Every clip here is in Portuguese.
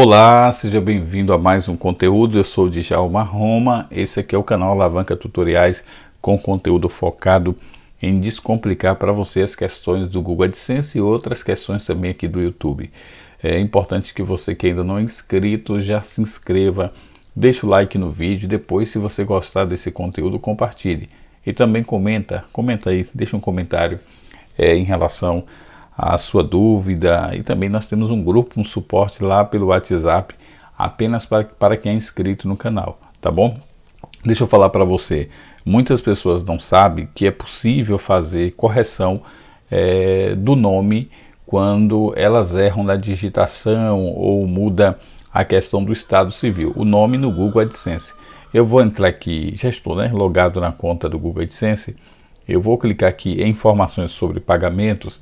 Olá, seja bem-vindo a mais um conteúdo. Eu sou Djalma Roma. Esse aqui é o canal Alavanca Tutoriais com conteúdo focado em descomplicar para você as questões do Google AdSense e outras questões também aqui do YouTube. É importante que você que ainda não é inscrito já se inscreva, deixe o like no vídeo. Depois, se você gostar desse conteúdo, compartilhe e também comenta, comenta aí, deixa um comentário é, em relação a a sua dúvida e também nós temos um grupo, um suporte lá pelo WhatsApp, apenas para, para quem é inscrito no canal, tá bom? Deixa eu falar para você, muitas pessoas não sabem que é possível fazer correção é, do nome quando elas erram na digitação ou muda a questão do estado civil, o nome no Google é AdSense. Eu vou entrar aqui, já estou né, logado na conta do Google AdSense, eu vou clicar aqui em informações sobre pagamentos,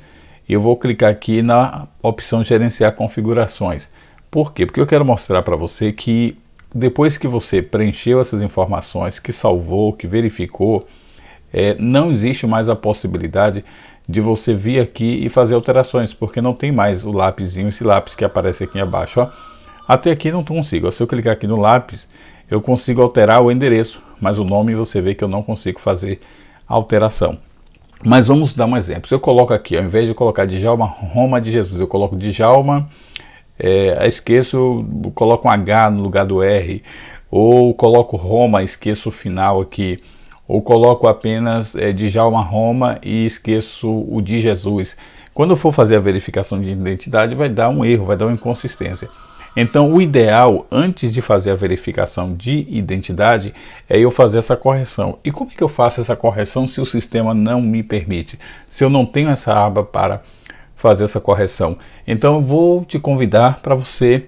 eu vou clicar aqui na opção gerenciar configurações. Por quê? Porque eu quero mostrar para você que depois que você preencheu essas informações, que salvou, que verificou, é, não existe mais a possibilidade de você vir aqui e fazer alterações, porque não tem mais o lápisinho, esse lápis que aparece aqui abaixo. Ó. Até aqui não consigo. Se eu clicar aqui no lápis, eu consigo alterar o endereço, mas o nome você vê que eu não consigo fazer alteração. Mas vamos dar um exemplo. Se eu coloco aqui, ao invés de colocar Djalma Roma de Jesus, eu coloco Djalma, é, esqueço, coloco um H no lugar do R, ou coloco Roma, esqueço o final aqui, ou coloco apenas é, Djalma Roma e esqueço o de Jesus. Quando eu for fazer a verificação de identidade, vai dar um erro, vai dar uma inconsistência. Então, o ideal, antes de fazer a verificação de identidade, é eu fazer essa correção. E como é que eu faço essa correção se o sistema não me permite? Se eu não tenho essa aba para fazer essa correção? Então, eu vou te convidar para você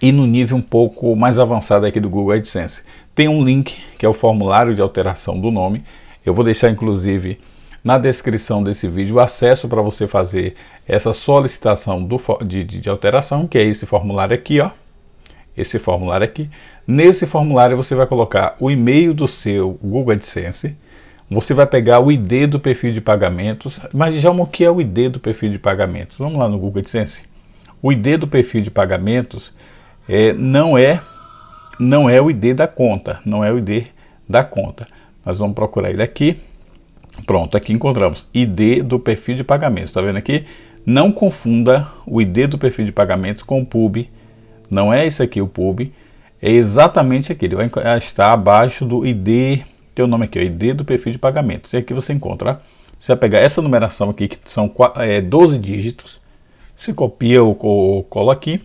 ir no nível um pouco mais avançado aqui do Google AdSense. Tem um link que é o formulário de alteração do nome. Eu vou deixar, inclusive, na descrição desse vídeo acesso para você fazer essa solicitação do, de, de, de alteração, que é esse formulário aqui, ó. Esse formulário aqui. Nesse formulário você vai colocar o e-mail do seu Google AdSense, você vai pegar o ID do perfil de pagamentos. Mas, já o que é o ID do perfil de pagamentos? Vamos lá no Google AdSense. O ID do perfil de pagamentos é, não é não é o ID da conta, não é o ID da conta. Nós vamos procurar ele aqui. Pronto, aqui encontramos ID do perfil de pagamentos. Está vendo aqui? Não confunda o ID do perfil de pagamentos com o PUB. Não é esse aqui o PUB. É exatamente aqui. Ele vai ah, estar abaixo do ID. Tem o nome aqui, o ID do perfil de pagamentos. E aqui você encontra. Você vai pegar essa numeração aqui, que são 12 é, dígitos. Você copia ou, ou cola aqui.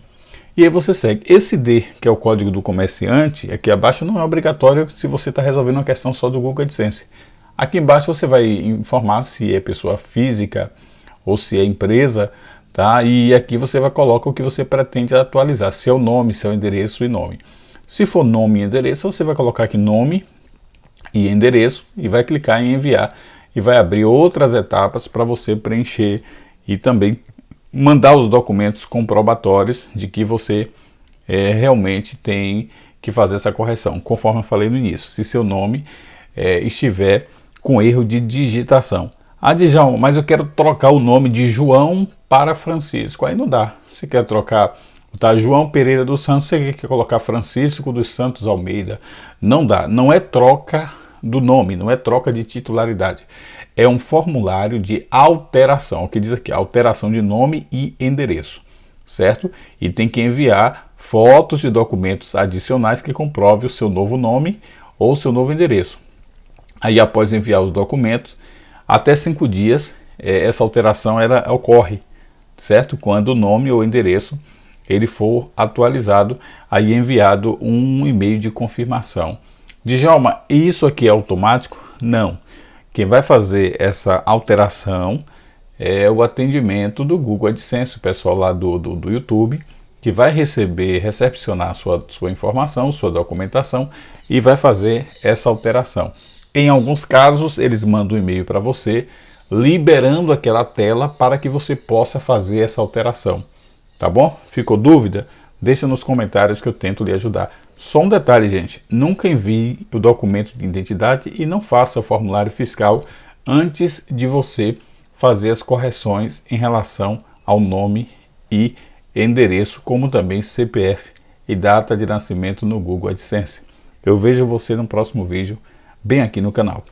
E aí você segue. Esse D, que é o código do comerciante, aqui abaixo não é obrigatório se você está resolvendo uma questão só do Google AdSense. Aqui embaixo você vai informar se é pessoa física ou se é empresa, tá? E aqui você vai colocar o que você pretende atualizar, seu nome, seu endereço e nome. Se for nome e endereço, você vai colocar aqui nome e endereço e vai clicar em enviar e vai abrir outras etapas para você preencher e também mandar os documentos comprobatórios de que você é, realmente tem que fazer essa correção, conforme eu falei no início. Se seu nome é, estiver com erro de digitação. Ah, Dijão, mas eu quero trocar o nome de João para Francisco. Aí não dá. Você quer trocar tá? João Pereira dos Santos, você quer colocar Francisco dos Santos Almeida. Não dá. Não é troca do nome, não é troca de titularidade. É um formulário de alteração, o que diz aqui, alteração de nome e endereço, certo? E tem que enviar fotos de documentos adicionais que comprove o seu novo nome ou seu novo endereço. Aí, após enviar os documentos, até cinco dias, é, essa alteração ela ocorre, certo? Quando o nome ou endereço ele for atualizado, aí é enviado um e-mail de confirmação. Djalma, isso aqui é automático? Não. Quem vai fazer essa alteração é o atendimento do Google AdSense, o pessoal lá do, do, do YouTube, que vai receber, recepcionar sua, sua informação, sua documentação e vai fazer essa alteração. Em alguns casos, eles mandam um e-mail para você, liberando aquela tela para que você possa fazer essa alteração. Tá bom? Ficou dúvida? Deixa nos comentários que eu tento lhe ajudar. Só um detalhe, gente: nunca envie o documento de identidade e não faça o formulário fiscal antes de você fazer as correções em relação ao nome e endereço, como também CPF e data de nascimento no Google AdSense. Eu vejo você no próximo vídeo bem aqui no canal.